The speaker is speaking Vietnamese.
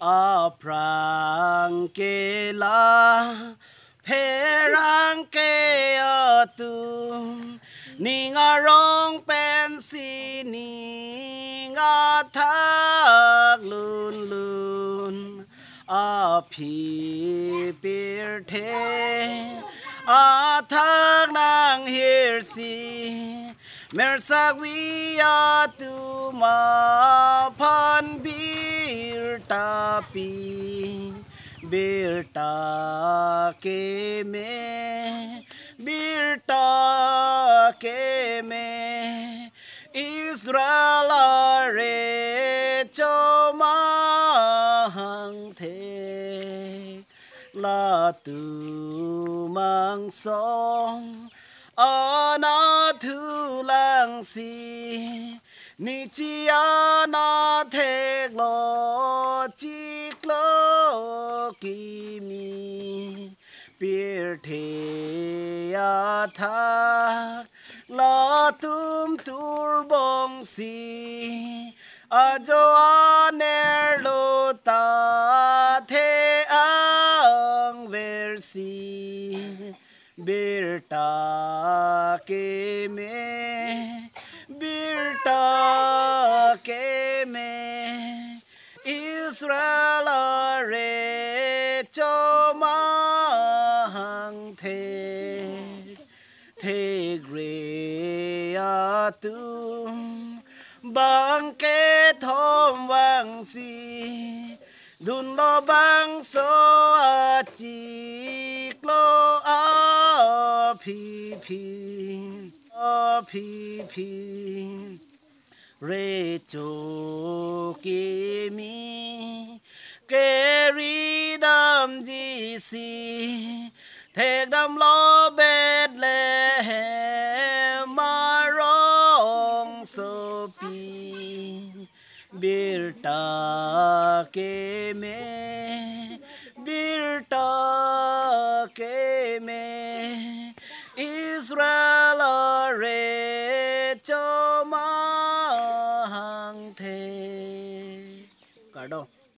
aprang ke la pherang ke tu ninga rong pen si ninga lun lun a phi pir the a thak nang hir si mer sa wi ya tu ma त ा प i बिरटा क e में बिरटा e े में इज़राइल रे चोमांग थ e la tu mang song ana t u lang si 你只要那铁罗几罗几米，别提呀他拉ตุ้มตุ้บงสี阿就阿那罗达铁昂维西，别打给没。Israel re cho mang thế thế grea tu bang ke thom vang si đun lo bang so a chi lo a phi phi a phi phi re cho kê mi keri dam ji si thek dam lo bet le ma rong so pi birta ke me birta ke me israel re cho mang the cả đâu